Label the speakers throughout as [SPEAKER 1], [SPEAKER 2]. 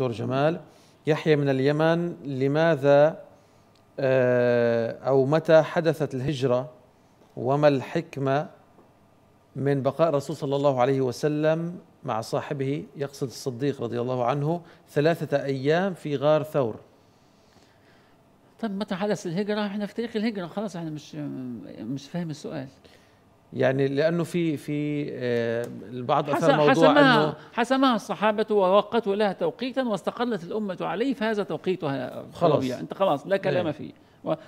[SPEAKER 1] دكتور جمال يحيى من اليمن لماذا آه، أو متى حدثت الهجرة وما الحكمة من بقاء الرسول صلى الله عليه وسلم مع صاحبه يقصد الصديق رضي الله عنه ثلاثة أيام في غار ثور
[SPEAKER 2] طيب متى حدث الهجرة احنا في تاريخ الهجرة خلاص احنا مش مش فاهم السؤال
[SPEAKER 1] يعني لانه في في آه، البعض اثار موضوع حسمها انه
[SPEAKER 2] حسمها الصحابه ووقتوا لها توقيتا واستقلت الامه عليه فهذا توقيتها خلاص انت خلاص لا كلام ايه. فيه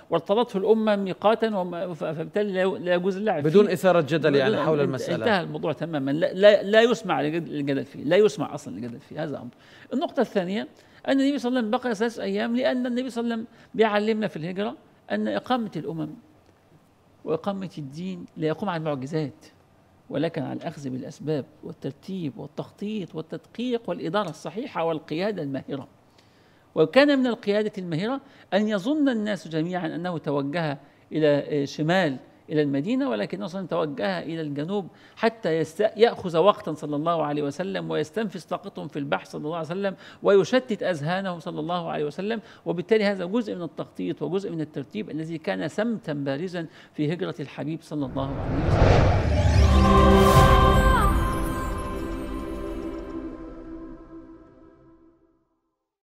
[SPEAKER 2] وارتضته الامه ميقاتا فبالتالي لا يجوز اللعب بدون فيه. اثاره جدل يعني حول المساله انتهى الموضوع تماما لا, لا, لا يسمع للجدل فيه لا يسمع اصلا للجدل فيه هذا امر النقطه الثانيه ان النبي صلى الله عليه وسلم بقي ثلاث ايام لان النبي صلى الله عليه وسلم بيعلمنا في الهجره ان اقامه الامم وإقامة الدين لا يقوم على المعجزات ولكن على الأخذ بالأسباب والترتيب والتخطيط والتدقيق والإدارة الصحيحة والقيادة الماهرة وكان من القيادة الماهرة أن يظن الناس جميعا أنه توجه إلى شمال إلى المدينة ولكن أصلا توجه إلى الجنوب حتى يأخذ وقتا صلى الله عليه وسلم ويستنفذ طاقتهم في البحث صلى الله عليه وسلم ويشتت أذهانهم صلى الله عليه وسلم وبالتالي هذا جزء من التخطيط وجزء من الترتيب الذي كان سمتا بارزا في هجرة الحبيب صلى الله عليه وسلم